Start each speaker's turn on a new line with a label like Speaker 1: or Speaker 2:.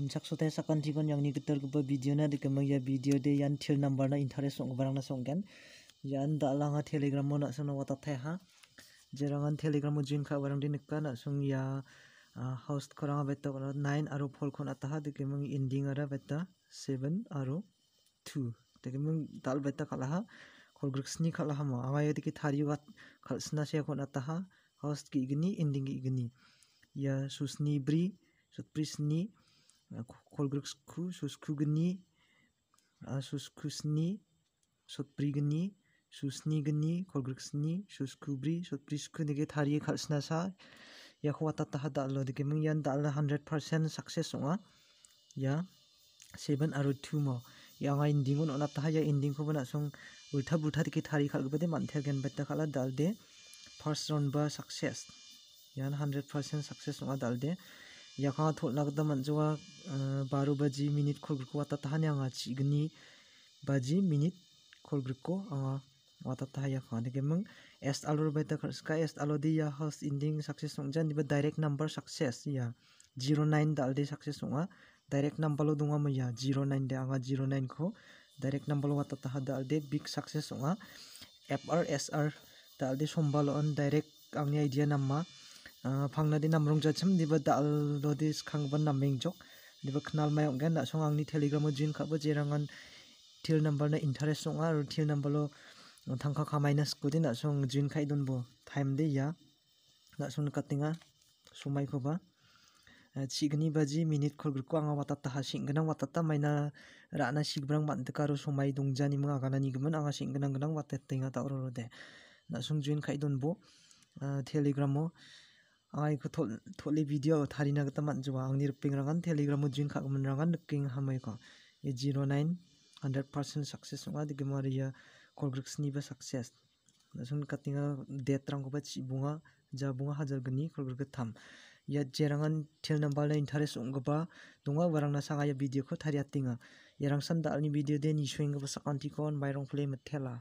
Speaker 1: kemsak so tesa kan yang ni ketar kupa video na de ya video de yan til number na interest song barang na song kan yan da langa telegram mo na sono wata the ha jerangan telegram mo jin ka barang de nikka na song ya house korang betta kono nine aro 4 kon ataha de kemang ending ara betta seven aro two, de kemang dal betta kalaha kolgruksni kalaha mo awa de ki thari wat sna se kon ataha House ki igni ending ki igni ya susni bri ni खलग्रोसखु सुसखुगनि सुसखुस्नि सतप्रिगनि सुस्निगनि खलग्रोसनि सुसखुब्रि सतप्रिसखुनिगे थारि खासना सा याखौ आता ताहा दालो दिगे मों यान दालो हान्ड्रेड पार्सेन्ट साक्सेस नङा या सेभेन आरो टु म याङा इन्दिंखौ नङा ताहा या इन्दिंखौबो नासं उल्था बुल्था दिगे थारि खालगोबा दे मान्थेरगेन बेटा खाला दाल दे फार्स्ट राउन्ड बा साक्सेस यान हान्ड्रेड पार्सेन्ट साक्सेस नङा दाल दे yakha thotna gita man·joa baru baji minit kolgriko watatahani anga chigni baji minit kolgriko ya watataha yakha degiming est alor baita karska est alodi ya host ending success songjan ba direct number success ya 09 dalde success a direct number lo dunga zero 09 de anga 09 ko direct number lo watataha dalde big success a fr sr dalde sombalo on direct angni idea namma phang n a di nam r u n g c a cham diba dal ro di s k a n g ban nam ming jok diba khnal mayong gan n a song ang ni telegram o jin k a bo j i r a n g an til number na interest song ar til number lo t a n g k a k a minus ko din a song jin k a i don bo time d a ya n a song na katinga sumai ko ba chigni baji m i n i t k o l gru ko anga wata ta ha sing h ganang wata ta maina rana sig h brang man ta karo somai dong jani mga u n gana ni gman anga sing ganang ganang wata tenga ta ro ro de na song jin k a i don bo telegram mo anga iko thole video tharina gita manjuwa angni ripingrangan telegram jin khakmanrangan niking hamaika e 09 100% success anga digimar ya kolgriksni ba success nasun katinga detrang ko ba chibunga bunga hajar gani kolgrikga tham ya jerangan tel number la interest ungba dunga warangna sanga ya video ko thariatinga yarang san dalni video de ni shwenga ba sakanti kon mairong flame mathela